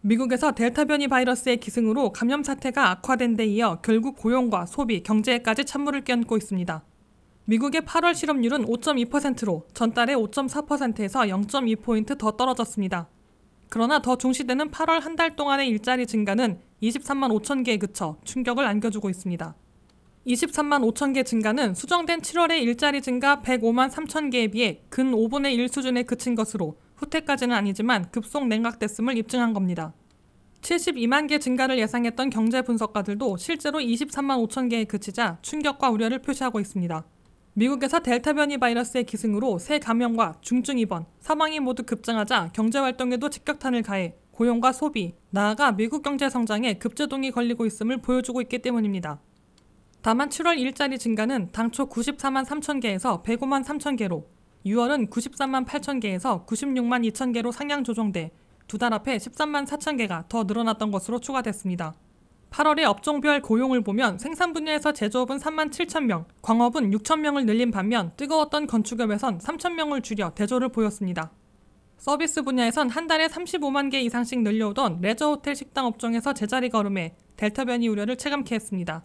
미국에서 델타 변이 바이러스의 기승으로 감염 사태가 악화된 데 이어 결국 고용과 소비, 경제에까지 찬물을 끼얹고 있습니다. 미국의 8월 실업률은 5.2%로 전달의 5.4%에서 0.2포인트 더 떨어졌습니다. 그러나 더 중시되는 8월 한 달 동안의 일자리 증가는 23만 5천 개에 그쳐 충격을 안겨주고 있습니다. 23만 5천 개 증가는 수정된 7월의 일자리 증가 105만 3천 개에 비해 근 5분의 1 수준에 그친 것으로 후퇴까지는 아니지만 급속 냉각됐음을 입증한 겁니다. 72만 개 증가를 예상했던 경제 분석가들도 실제로 23만 5천 개에 그치자 충격과 우려를 표시하고 있습니다. 미국에서 델타 변이 바이러스의 기승으로 새 감염과 중증 입원, 사망이 모두 급증하자 경제 활동에도 직격탄을 가해 고용과 소비, 나아가 미국 경제 성장에 급제동이 걸리고 있음을 보여주고 있기 때문입니다. 다만 7월 일자리 증가는 당초 94만 3천 개에서 105만 3천 개로 유언은 93만 8천 개에서 96만 2천 개로 상향 조정돼 두 달 앞에 13만 4천 개가 더 늘어났던 것으로 추가됐습니다. 8월에 업종별 고용을 보면 생산 분야에서 제조업은 3만 7천 명, 광업은 6천 명을 늘린 반면 뜨거웠던 건축업에선 3천 명을 줄여 대조를 보였습니다. 서비스 분야에선 한 달에 35만 개 이상씩 늘려오던 레저 호텔 식당 업종에서 제자리 걸음에 델타 변이 우려를 체감케 했습니다.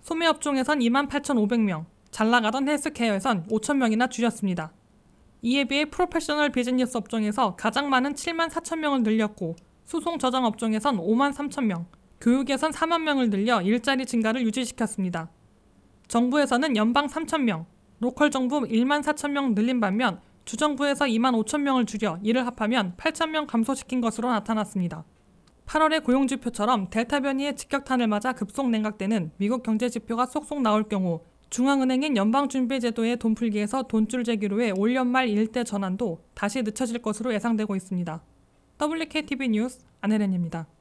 소매 업종에선 28,500명, 만잘 나가던 헬스케어에선 5천명이나 줄였습니다. 이에 비해 프로페셔널 비즈니스 업종에서 가장 많은 7만 4천 명을 늘렸고 수송 저장 업종에선 5만 3천 명, 교육에선 4만 명을 늘려 일자리 증가를 유지시켰습니다. 정부에서는 연방 3천 명, 로컬 정부 1만 4천 명 늘린 반면 주정부에서 2만 5천 명을 줄여 이를 합하면 8천 명 감소시킨 것으로 나타났습니다. 8월의 고용지표처럼 델타 변이의 직격탄을 맞아 급속 냉각되는 미국 경제지표가 쏙쏙 나올 경우 중앙은행인 연방준비제도의 돈풀기에서 돈줄 제기로의 올 연말 일대 전환도 다시 늦춰질 것으로 예상되고 있습니다. WKTV 뉴스 안혜련입니다.